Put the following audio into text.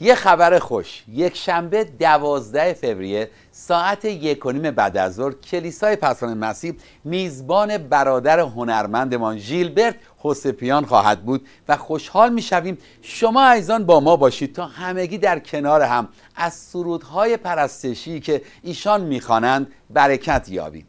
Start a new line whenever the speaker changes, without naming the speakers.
یه خبر خوش یک شنبه دوازده فوریه ساعت یک و نیم بعد از ظهر کلیسای پسان مسیح میزبان برادر هنرمندمان ژیلبرت هوسپیان خواهد بود و خوشحال میشویم شما عزیزان با ما باشید تا همگی در کنار هم از سرودهای پرستشی که ایشان میخوانند برکت یابیم